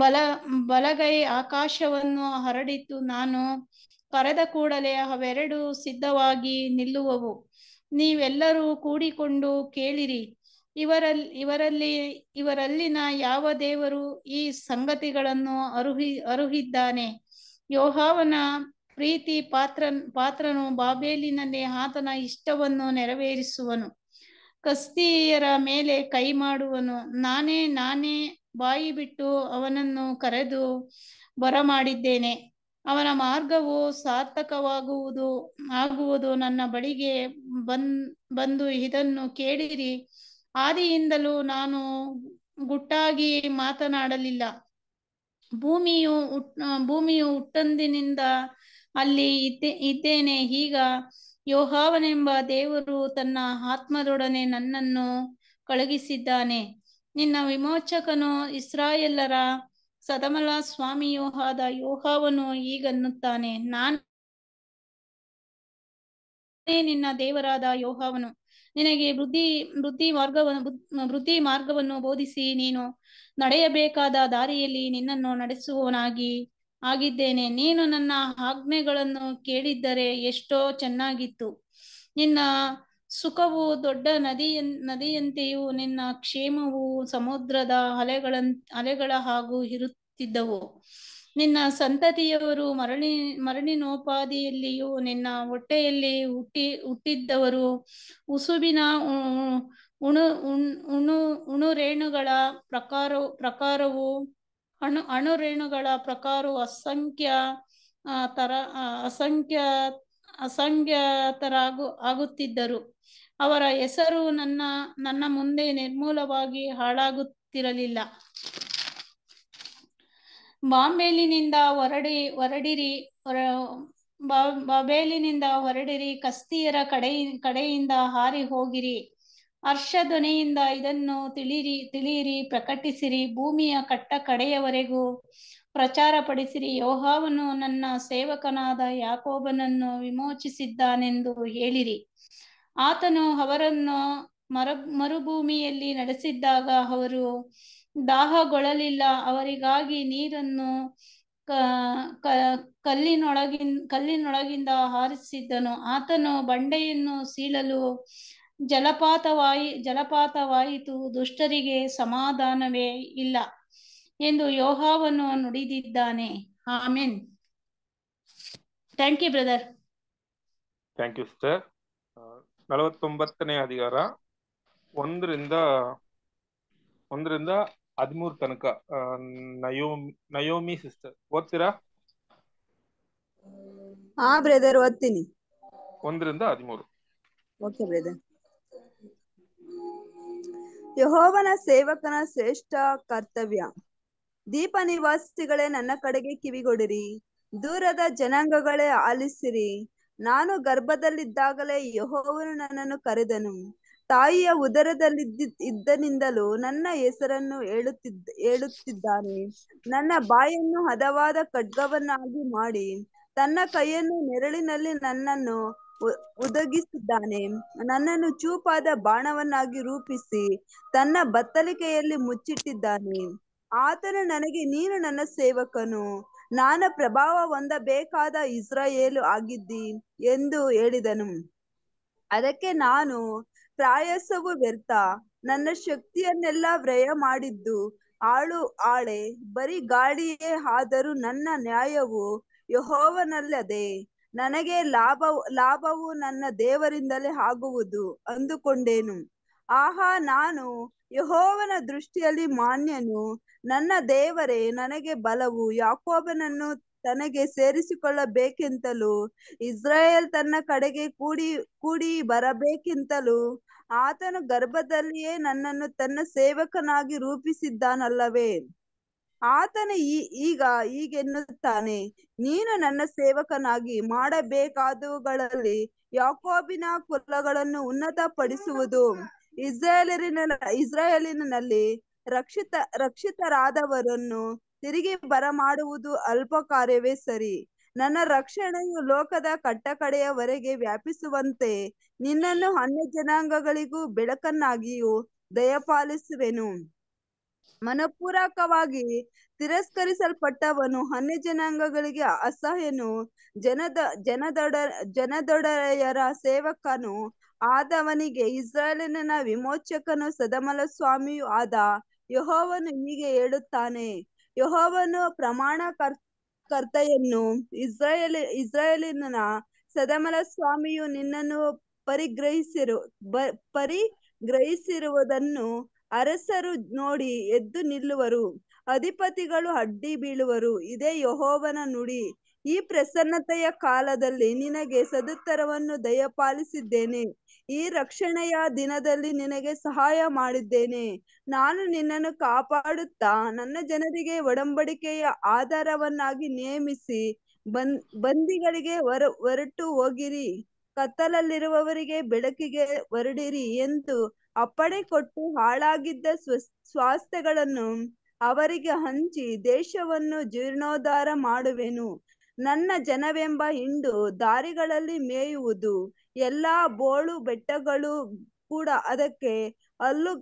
ಬಲ ಬಲಗೈ ಆಕಾಶವನ್ನು ಹರಡಿತ್ತು ನಾನು ಕರೆದ ಕೂಡಲೇ ಅವೆರಡು ಸಿದ್ಧವಾಗಿ ನಿಲ್ಲುವವು ನೀವೆಲ್ಲರೂ ಕೂಡಿಕೊಂಡು ಕೇಳಿರಿ ಇವರಲ್ಲಿ ಇವರಲ್ಲಿ ಇವರಲ್ಲಿನ ಯಾವ ದೇವರು ಈ ಸಂಗತಿಗಳನ್ನು ಅರುಹಿ ಅರುಹಿದ್ದಾನೆ ಯೋಹಾವನ ಪ್ರೀತಿ ಪಾತ್ರ ಪಾತ್ರನು ಬಾಬೇಲಿನಲ್ಲಿ ಆತನ ಇಷ್ಟವನ್ನು ನೆರವೇರಿಸುವನು ಕಸ್ತಿಯರ ಮೇಲೆ ಕೈ ಮಾಡುವನು ನಾನೇ ನಾನೇ ಬಾಯಿ ಬಿಟ್ಟು ಅವನನ್ನು ಕರೆದು ಬರಮಾಡಿದ್ದೇನೆ ಅವನ ಮಾರ್ಗವು ಸಾರ್ಥಕವಾಗುವುದು ಆಗುವುದು ನನ್ನ ಬಳಿಗೆ ಬಂದ್ ಬಂದು ಇದನ್ನು ಕೇಳಿರಿ ಆದಿಯಿಂದಲೂ ನಾನು ಗುಟ್ಟಾಗಿ ಮಾತನಾಡಲಿಲ್ಲ ಭೂಮಿಯು ಭೂಮಿಯು ಹುಟ್ಟಂದಿನಿಂದ ಅಲ್ಲಿ ಇದ್ದೇ ಇದ್ದೇನೆ ಈಗ ಯೋಹಾವನೆಂಬ ದೇವರು ತನ್ನ ಆತ್ಮದೊಡನೆ ನನ್ನನ್ನು ಕಳುಗಿಸಿದ್ದಾನೆ ನಿನ್ನ ವಿಮೋಚಕನು ಇಸ್ರಾಯೇಲರ ಸದಮಲ ಸ್ವಾಮಿಯೋಹಾದ ಯೋಹಾವನು ಈಗನ್ನುತ್ತಾನೆ ನಾನು ನಿನ್ನ ದೇವರಾದ ಯೋಹಾವನು ನಿನಗೆ ವೃದ್ಧಿ ವೃದ್ಧಿ ಮಾರ್ಗವನ್ನು ವೃದ್ಧಿ ಮಾರ್ಗವನ್ನು ಬೋಧಿಸಿ ನೀನು ನಡೆಯಬೇಕಾದ ದಾರಿಯಲ್ಲಿ ನಿನ್ನನ್ನು ನಡೆಸುವವನಾಗಿ ಆಗಿದ್ದೇನೆ ನೀನು ನನ್ನ ಆಜ್ಞೆಗಳನ್ನು ಕೇಳಿದ್ದರೆ ಎಷ್ಟೋ ಚೆನ್ನಾಗಿತ್ತು ನಿನ್ನ ಸುಖವು ದೊಡ್ಡ ನದಿಯ ನದಿಯಂತೆಯೂ ನಿನ್ನ ಕ್ಷೇಮವು ಸಮುದ್ರದ ಅಲೆಗಳ ಅಲೆಗಳ ಹಾಗೂ ಇರುತ್ತಿದ್ದವು ನಿನ್ನ ಸಂತತಿಯವರು ಮರಣಿ ಮರಣಿನೋಪಾದಿಯಲ್ಲಿಯೂ ನಿನ್ನ ಹೊಟ್ಟೆಯಲ್ಲಿ ಹುಟ್ಟಿ ಹುಟ್ಟಿದ್ದವರು ಉಸುಬಿನ ಉಣು ಉಣು ಉಣುರೇಣುಗಳ ಪ್ರಕಾರ ಪ್ರಕಾರವು ಅಣು ಅಣುರೇಣುಗಳ ಪ್ರಕಾರವು ಅಸಂಖ್ಯ ತರ ಅಸಂಖ್ಯ ಅಸಂಖ್ಯಾತರಾಗು ಆಗುತ್ತಿದ್ದರು ಅವರ ಹೆಸರು ನನ್ನ ನನ್ನ ಮುಂದೆ ನಿರ್ಮೂಲವಾಗಿ ಹಾಳಾಗುತ್ತಿರಲಿಲ್ಲ ಬಾಂಬೇಲಿನಿಂದ ಹೊರಡಿ ಹೊರಡಿರಿ ಬಾಬೇಲಿನಿಂದ ಹೊರಡಿರಿ ಕಸ್ತಿಯರ ಕಡೆಯ ಕಡೆಯಿಂದ ಹಾರಿ ಹೋಗಿರಿ ಹರ್ಷ ಧ್ವನಿಯಿಂದ ಇದನ್ನು ತಿಳಿರಿ ತಿಳಿಯಿರಿ ಪ್ರಕಟಿಸಿರಿ ಭೂಮಿಯ ಕಟ್ಟ ಕಡೆಯವರೆಗೂ ಪ್ರಚಾರ ಪಡಿಸಿರಿ ಯೋಹಾವನು ನನ್ನ ಸೇವಕನಾದ ಯಾಕೋಬನನ್ನು ವಿಮೋಚಿಸಿದ್ದಾನೆಂದು ಹೇಳಿರಿ ಆತನು ಅವರನ್ನು ಮರ ಮರುಭೂಮಿಯಲ್ಲಿ ನಡೆಸಿದ್ದಾಗ ಅವರು ದಾಹಗೊಳ್ಳಲಿಲ್ಲ ಅವರಿಗಾಗಿ ನೀರನ್ನು ಕಲ್ಲಿನೊಳಗಿನ್ ಕಲ್ಲಿನೊಳಗಿಂದ ಹಾರಿಸಿದ್ದನು ಆತನು ಬಂಡೆಯನ್ನು ಸೀಳಲು ಜಲಪಾತವಾಯಿ ಜಲಪಾತವಾಯಿತು ದುಷ್ಟರಿಗೆ ಸಮಾಧಾನವೇ ಇಲ್ಲ ಎಂದು ಯೋಹಾವನ್ನು ನುಡಿದಿದ್ದಾನೆ ಆಮೇನ್ thank you brother thank you sir ನಲವತ್ತೊಂಬತ್ತನೇ ಅಧಿಕಾರ ಒಂದರಿಂದ ಒಂದರಿಂದ ಹದಿಮೂರ್ ತನಕ ನಯೋಮಿ ನಯೋಮಿ ಸಿಸ್ಟರ್ ಓದ್ತೀರಾ ಹಾ ಬ್ರದರ್ ಓದ್ತೀನಿ ಒಂದರಿಂದ ಹದಿಮೂರು ಯಹೋವನ ಸೇವಕನ ಶ್ರೇಷ್ಠ ಕರ್ತವ್ಯ ದೀಪ ನಿವಾಸಿಗಳೇ ನನ್ನ ಕಡೆಗೆ ಕಿವಿಗೊಡಿರಿ ದೂರದ ಜನಾಂಗಗಳೇ ಆಲಿಸಿರಿ ನಾನು ಗರ್ಭದಲ್ಲಿದ್ದಾಗಲೇ ಯಹೋವನು ನನ್ನನ್ನು ಕರೆದನು ತಾಯಿಯ ಉದರದಲ್ಲಿದ್ದ ಇದ್ದನಿಂದಲೂ ನನ್ನ ಹೆಸರನ್ನು ಹೇಳುತ್ತಿದ್ದ ಹೇಳುತ್ತಿದ್ದಾನೆ ನನ್ನ ಬಾಯನ್ನು ಹದವಾದ ಖಡ್ಗವನ್ನಾಗಿ ಮಾಡಿ ತನ್ನ ಕೈಯನ್ನು ನೆರಳಿನಲ್ಲಿ ನನ್ನನ್ನು ಒದಗಿಸಿದ್ದಾನೆ ನನ್ನನ್ನು ಚೂಪಾದ ಬಾಣವನ್ನಾಗಿ ರೂಪಿಸಿ ತನ್ನ ಬತ್ತಲಿಕೆಯಲ್ಲಿ ಮುಚ್ಚಿಟ್ಟಿದ್ದಾನೆ ಆತನು ನನಗೆ ನೀನು ನನ್ನ ಸೇವಕನು ನಾನು ಪ್ರಭಾವ ಹೊಂದಬೇಕಾದ ಇಸ್ರಾಯೇಲು ಆಗಿದ್ದಿ ಎಂದು ಹೇಳಿದನು ಅದಕ್ಕೆ ನಾನು ಪ್ರಾಯಸವು ವ್ಯರ್ಥ ನನ್ನ ಶಕ್ತಿಯನ್ನೆಲ್ಲ ವ್ಯಯ ಮಾಡಿದ್ದು ಆಳು ಆಳೆ ಬರೀ ಗಾಳಿಯೇ ಆದರೂ ನನ್ನ ನ್ಯಾಯವು ಯಹೋವನಲ್ಲದೆ ನನಗೆ ಲಾಭ ಲಾಭವು ನನ್ನ ದೇವರಿಂದಲೇ ಆಗುವುದು ಅಂದುಕೊಂಡೇನು ಆಹಾ ನಾನು ಯಹೋವನ ದೃಷ್ಟಿಯಲ್ಲಿ ಮಾನ್ಯನು ನನ್ನ ದೇವರೇ ನನಗೆ ಬಲವು ಯಾಕೋಬನನ್ನು ತನಗೆ ಸೇರಿಸಿಕೊಳ್ಳಬೇಕೆಂತಲೂ ಇಸ್ರಾಯೇಲ್ ತನ್ನ ಕಡೆಗೆ ಕೂಡಿ ಕೂಡಿ ಬರಬೇಕೆಂತಲೂ ಆತನು ಗರ್ಭದಲ್ಲಿಯೇ ನನ್ನನ್ನು ತನ್ನ ಸೇವಕನಾಗಿ ರೂಪಿಸಿದ್ದಾನಲ್ಲವೇ ಆತನು ಈ ಈಗ ಈಗೆನ್ನುತ್ತಾನೆ ನೀನು ನನ್ನ ಸೇವಕನಾಗಿ ಮಾಡಬೇಕಾದವುಗಳಲ್ಲಿ ಯಾಕೋಬಿನ ಕುಲಗಳನ್ನು ಉನ್ನತ ಪಡಿಸುವುದು ಇಸ್ರಾಯೇಲಿನ ಇಸ್ರಾಯೇಲಿನಲ್ಲಿ ರಕ್ಷಿತ ರಕ್ಷಿತರಾದವರನ್ನು ತಿರುಗಿ ಬರಮಾಡುವುದು ಅಲ್ಪ ಕಾರ್ಯವೇ ಸರಿ ನನ್ನ ರಕ್ಷಣೆಯು ಲೋಕದ ಕಟ್ಟಕಡೆಯವರೆಗೆ ವ್ಯಾಪಿಸುವಂತೆ ನಿನ್ನನ್ನು ಅನ್ಯ ಜನಾಂಗಗಳಿಗೂ ಬೆಳಕನ್ನಾಗಿಯೂ ದಯಪಾಲಿಸುವೆನು ಮನಪೂರಕವಾಗಿ ತಿರಸ್ಕರಿಸಲ್ಪಟ್ಟವನು ಅನ್ಯ ಜನಾಂಗಗಳಿಗೆ ಅಸಹ್ಯನು ಜನದ ಜನದೊಡ ಜನದೊಡೆಯರ ಸೇವಕನು ಆದವನಿಗೆ ಇಸ್ರಾಯೇಲಿನ ವಿಮೋಚಕನು ಸದಮಲ ಸ್ವಾಮಿಯು ಆದ ಯಹೋವನು ಹೀಗೆ ಹೇಳುತ್ತಾನೆ ಯಹೋವನು ಪ್ರಮಾಣ ಕರ್ ಕರ್ತೆಯನ್ನು ಇಸ್ರಾಯೇಲ್ ಇಸ್ರಾಯೇಲಿನ ಸದಮಲ ಸ್ವಾಮಿಯು ನಿನ್ನನ್ನು ಪರಿಗ್ರಹಿಸಿರು ಪರಿಗ್ರಹಿಸಿರುವುದನ್ನು ಅರಸರು ನೋಡಿ ಎದ್ದು ನಿಲ್ಲುವರು ಅಧಿಪತಿಗಳು ಅಡ್ಡಿ ಬೀಳುವರು ಇದೇ ಯಹೋವನ ನುಡಿ ಈ ಪ್ರಸನ್ನತೆಯ ಕಾಲದಲ್ಲಿ ನಿನಗೆ ಸದುತ್ತರವನ್ನು ದಯಪಾಲಿಸಿದ್ದೇನೆ ಈ ರಕ್ಷಣೆಯ ದಿನದಲ್ಲಿ ನಿನಗೆ ಸಹಾಯ ಮಾಡಿದ್ದೇನೆ ನಾನು ನಿನ್ನನ್ನು ಕಾಪಾಡುತ್ತಾ ನನ್ನ ಜನರಿಗೆ ಒಡಂಬಡಿಕೆಯ ಆಧಾರವನ್ನಾಗಿ ನೇಮಿಸಿ ಬಂದ್ ಬಂದಿಗಳಿಗೆ ಹೊರ ಹೊರಟು ಹೋಗಿರಿ ಕತ್ತಲಲ್ಲಿರುವವರಿಗೆ ಬೆಳಕಿಗೆ ಹೊರಡಿರಿ ಎಂದು ಅಪ್ಪಣೆ ಕೊಟ್ಟು ಹಾಳಾಗಿದ್ದ ಸ್ವ ಸ್ವಾಸ್ಥ್ಯಗಳನ್ನು ಅವರಿಗೆ ಹಂಚಿ ದೇಶವನ್ನು ಜೀರ್ಣೋದ್ಧಾರ ಮಾಡುವೆನು ನನ್ನ ಜನವೆಂಬ ಹಿಂಡು ದಾರಿಗಳಲ್ಲಿ ಮೇಯುವುದು ಎಲ್ಲಾ ಬೋಳು ಬೆಟ್ಟಗಳು ಕೂಡ ಅದಕ್ಕೆ ಅಲ್ಲು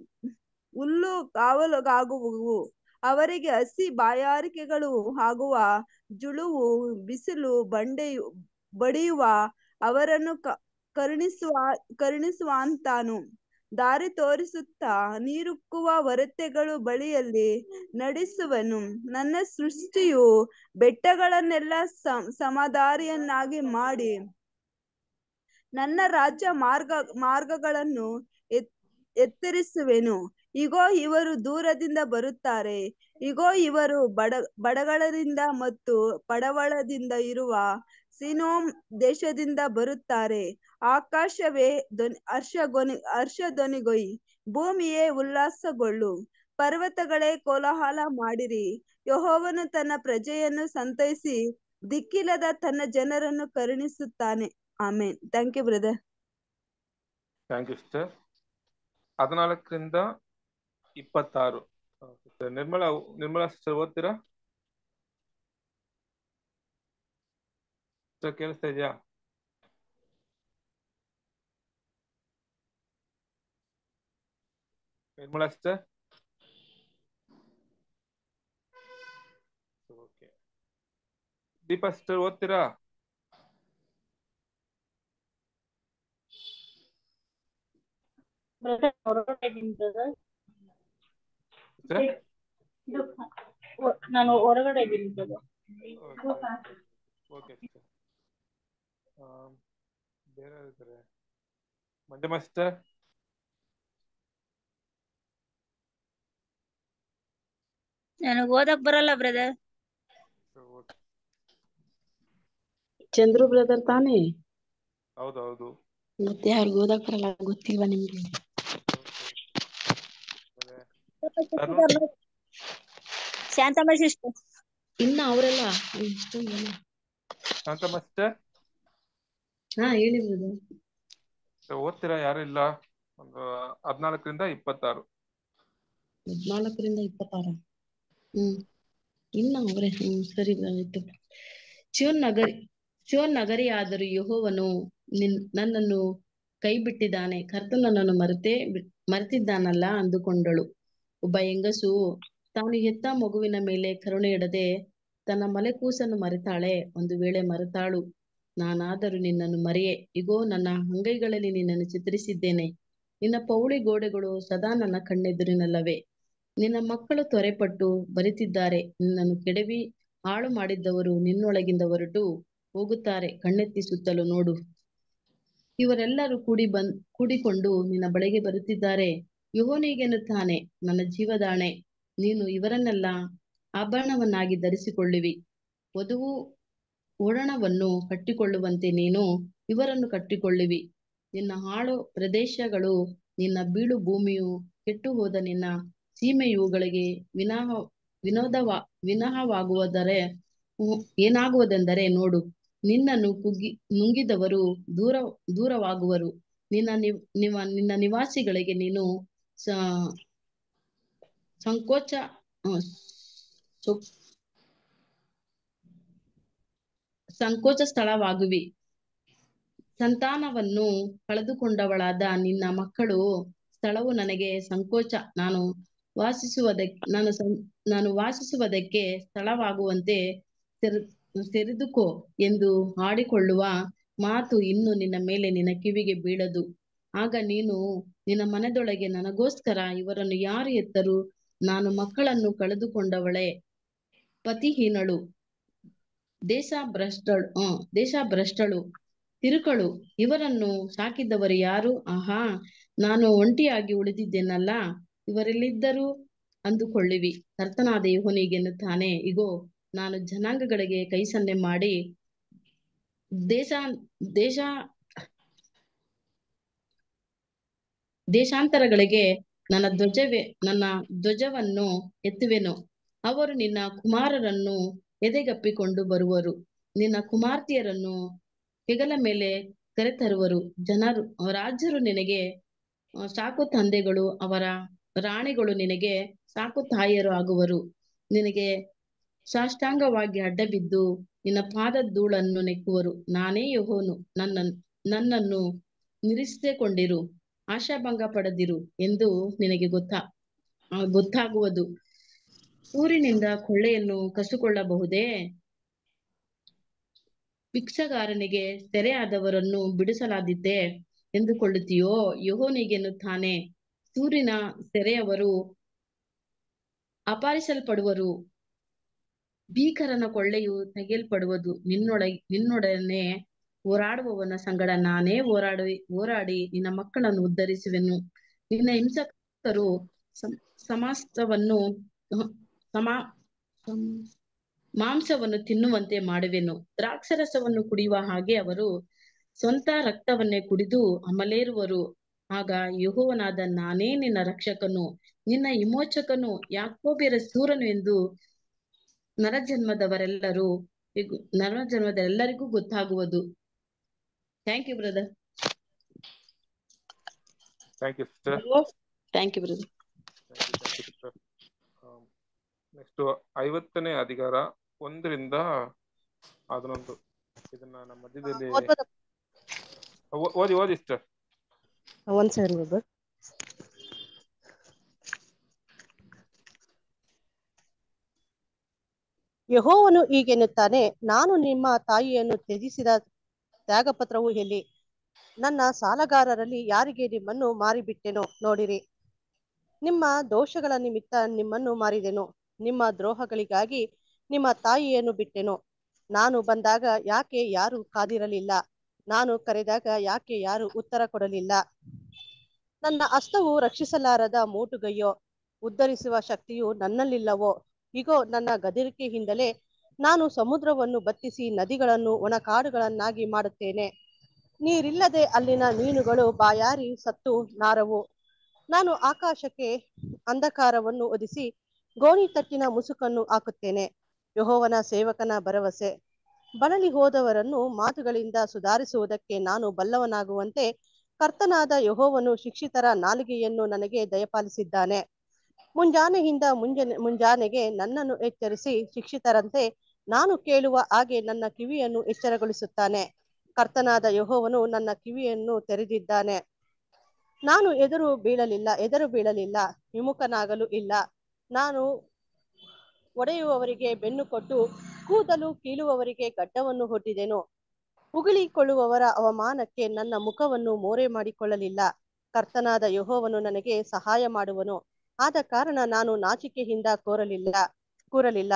ಹುಲ್ಲು ಕಾವಲುಗಾಗುವುವು. ಅವರಿಗೆ ಹಸಿ ಬಾಯಾರಿಕೆಗಳು ಆಗುವ ಜುಳುವು ಬಿಸಿಲು ಬಂಡೆಯು ಬಡಿಯುವ ಅವರನ್ನು ಕರುಣಿಸುವ ಅಂತಾನು ದಾರಿ ತೋರಿಸುತ್ತಾ ನೀರುಕ್ಕುವ ಹೊರತೆಗಳು ಬಳಿಯಲ್ಲಿ ನಡೆಸುವನು. ನನ್ನ ಸೃಷ್ಟಿಯು ಬೆಟ್ಟಗಳನ್ನೆಲ್ಲಾ ಸಮದಾರಿಯನ್ನಾಗಿ ಮಾಡಿ ನನ್ನ ರಾಜ್ಯ ಮಾರ್ಗ ಮಾರ್ಗಗಳನ್ನು ಎತ್ ಎತ್ತರಿಸುವೆನು ಇಗೋ ಇವರು ದೂರದಿಂದ ಬರುತ್ತಾರೆ ಇಗೋ ಇವರು ಬಡ ಬಡಗಳರಿಂದ ಮತ್ತು ಪಡವಳದಿಂದ ಇರುವ ಸಿನೋಮ್ ದೇಶದಿಂದ ಬರುತ್ತಾರೆ ಆಕಾಶವೇ ಧ್ವನಿ ಹರ್ಷಗೊನಿ ಧ್ವನಿಗೊಯ್ ಭೂಮಿಯೇ ಉಲ್ಲಾಸಗೊಳ್ಳು ಪರ್ವತಗಳೇ ಕೋಲಾಹಲ ಮಾಡಿರಿ ಯಹೋವನು ತನ್ನ ಪ್ರಜೆಯನ್ನು ಸಂತೈಸಿ ದಿಕ್ಕಿಲ್ಲದ ತನ್ನ ಜನರನ್ನು ಕರುಣಿಸುತ್ತಾನೆ ಆಮೇನ್ thank you brother thank you sister ಹದಿನಾಲ್ಕರಿಂದ ಇಪ್ಪತ್ತಾರು ನಿರ್ಮಲಾ ನಿರ್ಮಲಾ ಸಿಸ್ಟರ್ ಓದ್ತೀರಾ ಕೇಳಿಸ್ತಾ ಇದೆಯಾ Nirmala sister okay Deepa sister ಓದ್ತೀರಾ ಹೊರಗಡೆ oh, ನಾನು ಹೊರಗಡೆ um, ಬರಲ್ಲ ಬ್ರದರ್ ಚಂದ್ರು ಬ್ರದರ್ ತಾನೇ ಹೌದೌದು ಮತ್ತೆ ಅವ್ರಿಗೆ ಓದಕ್ ಬರಲ್ಲ ಗೊತ್ತಿಲ್ವಾ ನಿಮ್ಗೆ ಶಾಂತಮ್ಮ ಸಿಸ್ಟರ್ ಇನ್ನ ಅವರೆಲ್ಲ ಶಾಂತಮ್ಮ ಸಿಸ್ಟರ್ ಹಾ ಹೇಳಿ ಬ್ರದರ್ ಓದ್ತೀರಾ ಯಾರು ಇಲ್ಲ ಒಂದು ಹದಿನಾಲ್ಕರಿಂದ ಇಪ್ಪತ್ತಾರು ಹದಿನಾಲ್ಕರಿಂದ ಇಪ್ಪತ್ತಾರು ಹ್ಮ್ ಇನ್ನ ಅವರೇ ಹ್ಮ್ ಸರಿ ಆಯ್ತು ಚಿಯೋನ್ ನಗರಿ ನಗರಿ ಆದರೂ ಯಹೋವನು ನಿನ್ ನನ್ನನ್ನು ಕೈ ಬಿಟ್ಟಿದ್ದಾನೆ ಕರ್ತನನ್ನು ಮರೆತೇ ಮರೆತಿದ್ದಾನಲ್ಲ ಅಂದುಕೊಂಡಳು ಒಬ್ಬ ಹೆಂಗಸು ತಾನು ಹೆತ್ತ ಮಗುವಿನ ಮೇಲೆ ಕರುಣೆ ಇಡದೆ ತನ್ನ ಮಲೆ ಕೂಸನ್ನು ಮರೆತಾಳೆ ಒಂದು ವೇಳೆ ಮರೆತಾಳು ನಾನಾದರೂ ನಿನ್ನನ್ನು ಮರೆಯೇ ಇಗೋ ನನ್ನ ಅಂಗೈಗಳಲ್ಲಿ ನಿನ್ನನ್ನು ಚಿತ್ರಿಸಿದ್ದೇನೆ ನಿನ್ನ ಪೌಳಿ ಗೋಡೆಗಳು ಸದಾ ನನ್ನ ಕಣ್ಣೆದುರಿನಲ್ಲವೇ ನಿನ್ನ ಮಕ್ಕಳು ತೊರೆಪಟ್ಟು ಬರಿತಿದ್ದಾರೆ ನಿನ್ನನ್ನು ಕೆಡವಿ ಹಾಳು ಮಾಡಿದ್ದವರು ನಿನ್ನೊಳಗಿಂದ ಹೊರಟು ಹೋಗುತ್ತಾರೆ ಕಣ್ಣೆತ್ತಿ ಸುತ್ತಲೂ ನೋಡು ಇವರೆಲ್ಲರೂ ಕೂಡಿ ಬಂದ್ ಕೂಡಿಕೊಂಡು ನಿನ್ನ ಬಳಿಗೆ ಬರುತ್ತಿದ್ದಾರೆ ಯುವನಿಗೆನ್ನುತ್ತಾನೆ ನನ್ನ ಜೀವದಾಣೆ ನೀನು ಇವರನ್ನೆಲ್ಲ ಆಭರಣವನ್ನಾಗಿ ಧರಿಸಿಕೊಳ್ಳುವಿ ವಧುವು ಓಡಣವನ್ನು ಕಟ್ಟಿಕೊಳ್ಳುವಂತೆ ನೀನು ಇವರನ್ನು ಕಟ್ಟಿಕೊಳ್ಳುವಿ ನಿನ್ನ ಹಾಳು ಪ್ರದೇಶಗಳು ನಿನ್ನ ಬೀಳು ಭೂಮಿಯು ಕೆಟ್ಟು ಹೋದ ನಿನ್ನ ಸೀಮೆಯುಗಳಿಗೆ ವಿನಾಹ ವಿನೋದವಾ ವಿನಹವಾಗುವುದರೆ ಏನಾಗುವುದೆಂದರೆ ನೋಡು ನಿನ್ನನ್ನು ಕುಗ್ಗಿ ನುಂಗಿದವರು ದೂರ ದೂರವಾಗುವರು ನಿನ್ನ ನಿವ ನಿನ್ನ ನಿವಾಸಿಗಳಿಗೆ ನೀನು ಸಂಕೋಚ ಸಂಕೋಚ ಸ್ಥಳವಾಗುವಿ ಸಂತಾನವನ್ನು ಕಳೆದುಕೊಂಡವಳಾದ ನಿನ್ನ ಮಕ್ಕಳು ಸ್ಥಳವು ನನಗೆ ಸಂಕೋಚ ನಾನು ವಾಸಿಸುವುದಕ್ಕೆ ನಾನು ನಾನು ವಾಸಿಸುವುದಕ್ಕೆ ಸ್ಥಳವಾಗುವಂತೆ ತೆರೆದುಕೋ ಎಂದು ಆಡಿಕೊಳ್ಳುವ ಮಾತು ಇನ್ನು ನಿನ್ನ ಮೇಲೆ ನಿನ್ನ ಕಿವಿಗೆ ಬೀಳದು ಆಗ ನೀನು ನಿನ್ನ ಮನದೊಳಗೆ ನನಗೋಸ್ಕರ ಇವರನ್ನು ಯಾರು ಎತ್ತರು ನಾನು ಮಕ್ಕಳನ್ನು ಕಳೆದುಕೊಂಡವಳೆ ಪತಿಹೀನಳು ದೇಶ ಭ್ರಷ್ಟಳು ದೇಶ ಭ್ರಷ್ಟಳು ತಿರುಕಳು ಇವರನ್ನು ಸಾಕಿದ್ದವರು ಯಾರು ಆಹಾ ನಾನು ಒಂಟಿಯಾಗಿ ಉಳಿದಿದ್ದೇನಲ್ಲ ಇವರೆಲ್ಲಿದ್ದರು ಅಂದುಕೊಳ್ಳಿವಿ ಕರ್ತನಾದ ಯೋಹನಿಗೆನ್ನುತ್ತಾನೆ ಇಗೋ ನಾನು ಜನಾಂಗಗಳಿಗೆ ಕೈಸನ್ನೆ ಮಾಡಿ ದೇಶ ದೇಶ ದೇಶಾಂತರಗಳಿಗೆ ನನ್ನ ಧ್ವಜವೇ ನನ್ನ ಧ್ವಜವನ್ನು ಎತ್ತುವೆನು ಅವರು ನಿನ್ನ ಕುಮಾರರನ್ನು ಎದೆಗಪ್ಪಿಕೊಂಡು ಬರುವರು ನಿನ್ನ ಕುಮಾರ್ತಿಯರನ್ನು ಹೆಗಲ ಮೇಲೆ ಕರೆತರುವರು ಜನರು ರಾಜರು ನಿನಗೆ ಸಾಕು ತಂದೆಗಳು ಅವರ ರಾಣಿಗಳು ನಿನಗೆ ಸಾಕು ತಾಯಿಯರು ಆಗುವರು ನಿನಗೆ ಸಾಷ್ಟಾಂಗವಾಗಿ ಅಡ್ಡಬಿದ್ದು ನಿನ್ನ ಪಾದ ಧೂಳನ್ನು ನೆಕ್ಕುವರು ನಾನೇ ಯಹೋನು ನನ್ನ ನನ್ನನ್ನು ನಿರಿಸಿಕೊಂಡಿರು ಆಶಾಭಂಗ ಪಡೆದಿರು ಎಂದು ನಿನಗೆ ಗೊತ್ತಾ ಗೊತ್ತಾಗುವುದು ಊರಿನಿಂದ ಕೊಳ್ಳೆಯನ್ನು ಕಸುಕೊಳ್ಳಬಹುದೇ ಭಿಕ್ಷಗಾರನಿಗೆ ಸೆರೆಯಾದವರನ್ನು ಬಿಡಿಸಲಾದಿದ್ದೆ ಎಂದುಕೊಳ್ಳುತ್ತೀಯೋ ಯಹೋನಿಗೆನ್ನುತ್ತಾನೆ ಸೂರಿನ ಸೆರೆಯವರು ಅಪಾರಿಸಲ್ಪಡುವರು ಭೀಕರನ ಕೊಳ್ಳೆಯು ತೆಗೆಯಲ್ಪಡುವುದು ನಿನ್ನೊಳ ನಿನ್ನೊಡನೆ ಹೋರಾಡುವವನ ಸಂಗಡ ನಾನೇ ಹೋರಾಡಿ ಹೋರಾಡಿ ನಿನ್ನ ಮಕ್ಕಳನ್ನು ಉದ್ಧರಿಸುವೆನು ನಿನ್ನ ಹಿಂಸಕರು ಸಮಸ್ತವನ್ನು ಸಮ ಮಾಂಸವನ್ನು ತಿನ್ನುವಂತೆ ಮಾಡುವೆನು ದ್ರಾಕ್ಷರಸವನ್ನು ಕುಡಿಯುವ ಹಾಗೆ ಅವರು ಸ್ವಂತ ರಕ್ತವನ್ನೇ ಕುಡಿದು ಅಮಲೇರುವರು ಆಗ ಯಹೋವನಾದ ನಾನೇ ನಿನ್ನ ರಕ್ಷಕನು ನಿನ್ನ ವಿಮೋಚಕನು ಯಾಕೋಬೇರ ಸೂರನು ಎಂದು ನರಜನ್ಮದವರೆಲ್ಲರೂ ಎಲ್ಲರಿಗೂ ಗೊತ್ತಾಗುವುದು Thank you, brother. Thank you, Thank you, brother. Next um, ಐವತ್ತನೇ ಅಧಿಕಾರ ಒಂದರಿಂದ ಅದನ್ನೊಂದು ಇದನ್ನ ನಮ್ಮ ಮಧ್ಯದಲ್ಲಿ ಓದಿ ಓದಿ ಸರ್ ಒಂದ್ ಸೆಕೆಂಡ್ ಬ್ರದರ್ ಯಹೋವನು ನಾನು ನಿಮ್ಮ ತಾಯಿಯನ್ನು ತ್ಯಜಿಸಿದ ತ್ಯಾಗಪತ್ರವೂ ಎಲ್ಲಿ ನನ್ನ ಸಾಲಗಾರರಲ್ಲಿ ಯಾರಿಗೆ ನಿಮ್ಮನ್ನು ಮಾರಿಬಿಟ್ಟೆನೋ ನೋಡಿರಿ ನಿಮ್ಮ ದೋಷಗಳ ನಿಮಿತ್ತ ನಿಮ್ಮನ್ನು ಮಾರಿದೆನು ನಿಮ್ಮ ದ್ರೋಹಗಳಿಗಾಗಿ ನಿಮ್ಮ ತಾಯಿಯನ್ನು ಬಿಟ್ಟೆನು ನಾನು ಬಂದಾಗ ಯಾಕೆ ಯಾರು ಕಾದಿರಲಿಲ್ಲ ನಾನು ಕರೆದಾಗ ಯಾಕೆ ಯಾರು ಉತ್ತರ ಕೊಡಲಿಲ್ಲ ನನ್ನ ಅಸ್ತವು ರಕ್ಷಿಸಲಾರದ ಮೂಟುಗೈಯೋ ಉದ್ಧರಿಸುವ ಶಕ್ತಿಯು ನನ್ನಲ್ಲಿಲ್ಲವೋ ಇಗೋ ನನ್ನ ಗದರಿಕೆಯಿಂದಲೇ ನಾನು ಸಮುದ್ರವನ್ನು ಬತ್ತಿಸಿ ನದಿಗಳನ್ನು ಒಣಕಾಡುಗಳನ್ನಾಗಿ ಮಾಡುತ್ತೇನೆ ನೀರಿಲ್ಲದೆ ಅಲ್ಲಿನ ಮೀನುಗಳು ಬಾಯಾರಿ ಸತ್ತು ನಾರವು ನಾನು ಆಕಾಶಕ್ಕೆ ಅಂಧಕಾರವನ್ನು ಒದಿಸಿ ಗೋಣಿ ತಟ್ಟಿನ ಮುಸುಕನ್ನು ಹಾಕುತ್ತೇನೆ ಯಹೋವನ ಸೇವಕನ ಭರವಸೆ ಬಳಲಿ ಹೋದವರನ್ನು ಮಾತುಗಳಿಂದ ಸುಧಾರಿಸುವುದಕ್ಕೆ ನಾನು ಬಲ್ಲವನಾಗುವಂತೆ ಕರ್ತನಾದ ಯಹೋವನು ಶಿಕ್ಷಿತರ ನಾಲಿಗೆಯನ್ನು ನನಗೆ ದಯಪಾಲಿಸಿದ್ದಾನೆ ಮುಂಜಾನೆಯಿಂದ ಮುಂಜಾನೆ ಮುಂಜಾನೆಗೆ ನನ್ನನ್ನು ಎಚ್ಚರಿಸಿ ಶಿಕ್ಷಿತರಂತೆ ನಾನು ಕೇಳುವ ಹಾಗೆ ನನ್ನ ಕಿವಿಯನ್ನು ಎಚ್ಚರಗೊಳಿಸುತ್ತಾನೆ ಕರ್ತನಾದ ಯಹೋವನು ನನ್ನ ಕಿವಿಯನ್ನು ತೆರೆದಿದ್ದಾನೆ ನಾನು ಎದುರು ಬೀಳಲಿಲ್ಲ ಎದುರು ಬೀಳಲಿಲ್ಲ ವಿಮುಖನಾಗಲು ಇಲ್ಲ ನಾನು ಒಡೆಯುವವರಿಗೆ ಬೆನ್ನು ಕೊಟ್ಟು ಕೂದಲು ಕೀಳುವವರಿಗೆ ಗಡ್ಡವನ್ನು ಹೊಟ್ಟಿದೆನು ಉಗುಳಿಕೊಳ್ಳುವವರ ಅವಮಾನಕ್ಕೆ ನನ್ನ ಮುಖವನ್ನು ಮೋರೆ ಮಾಡಿಕೊಳ್ಳಲಿಲ್ಲ ಕರ್ತನಾದ ಯಹೋವನು ನನಗೆ ಸಹಾಯ ಮಾಡುವನು ಆದ ಕಾರಣ ನಾನು ನಾಚಿಕೆಯಿಂದ ಕೋರಲಿಲ್ಲ ಕೂರಲಿಲ್ಲ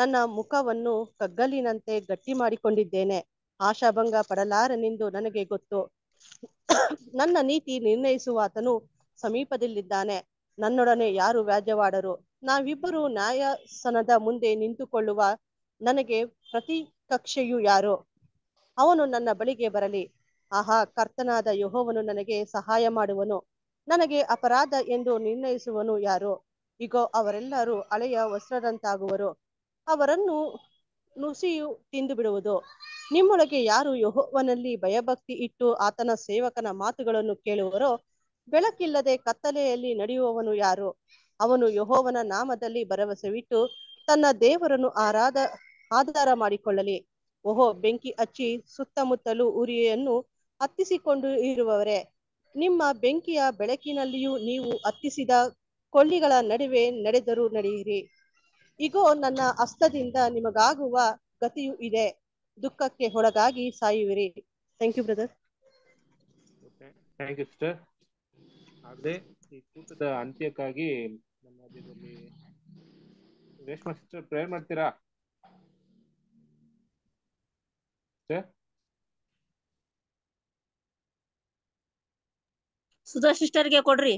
ನನ್ನ ಮುಖವನ್ನು ಕಗ್ಗಲಿನಂತೆ ಗಟ್ಟಿ ಮಾಡಿಕೊಂಡಿದ್ದೇನೆ ಆಶಾಭಂಗ ಪಡಲಾರನೆಂದು ನನಗೆ ಗೊತ್ತು ನನ್ನ ನೀತಿ ನಿರ್ಣಯಿಸುವಾತನು ಸಮೀಪದಲ್ಲಿದ್ದಾನೆ ನನ್ನೊಡನೆ ಯಾರು ವ್ಯಾಜ್ಯವಾಡರು ನಾವಿಬ್ಬರು ನ್ಯಾಯಸನದ ಮುಂದೆ ನಿಂತುಕೊಳ್ಳುವ ನನಗೆ ಪ್ರತಿ ಕಕ್ಷೆಯು ಯಾರು ಅವನು ನನ್ನ ಬಳಿಗೆ ಬರಲಿ ಆಹಾ ಕರ್ತನಾದ ಯಹೋವನು ನನಗೆ ಸಹಾಯ ಮಾಡುವನು ನನಗೆ ಅಪರಾಧ ಎಂದು ನಿರ್ಣಯಿಸುವನು ಯಾರು ಇಗೋ ಅವರೆಲ್ಲರೂ ಹಳೆಯ ವಸ್ತ್ರದಂತಾಗುವರು ಅವರನ್ನು ನುಸಿಯು ತಿಂದು ಬಿಡುವುದು ನಿಮ್ಮೊಳಗೆ ಯಾರು ಯಹೋವನಲ್ಲಿ ಭಯಭಕ್ತಿ ಇಟ್ಟು ಆತನ ಸೇವಕನ ಮಾತುಗಳನ್ನು ಕೇಳುವರೋ ಬೆಳಕಿಲ್ಲದೆ ಕತ್ತಲೆಯಲ್ಲಿ ನಡೆಯುವವನು ಯಾರು ಅವನು ಯಹೋವನ ನಾಮದಲ್ಲಿ ಭರವಸೆವಿಟ್ಟು ತನ್ನ ದೇವರನ್ನು ಆರಾಧ ಆಧಾರ ಮಾಡಿಕೊಳ್ಳಲಿ ಓಹೋ ಬೆಂಕಿ ಹಚ್ಚಿ ಸುತ್ತಮುತ್ತಲು ಉರಿಯನ್ನು ಹತ್ತಿಸಿಕೊಂಡು ಇರುವವರೇ ನಿಮ್ಮ ಬೆಂಕಿಯ ಬೆಳಕಿನಲ್ಲಿಯೂ ನೀವು ಹತ್ತಿಸಿದ ಕೊಳ್ಳಿಗಳ ನಡುವೆ ನಡೆದರೂ ನಡೆಯಿರಿ ಇಗೋ ನನ್ನ ಹಸ್ತದಿಂದ ನಿಮಗಾಗುವ ಗತಿಯು ಇದೆ ದುಃಖಕ್ಕೆ ಒಳಗಾಗಿ ಸಾಯುವಿರಿ thank you brother thank you sister ಅದೇ ಈ ಕೂಟದ ಅಂತ್ಯಕ್ಕಾಗಿ ನಮ್ಮ ಮಧ್ಯದಲ್ಲಿ ರೇಷ್ಮಾ ಸಿಸ್ಟರ್ ಪ್ರೇಯರ್ ಮಾಡ್ತೀರಾ ಸುಧಾ ಸಿಸ್ಟರ್ಗೆ ಕೊಡ್ರಿ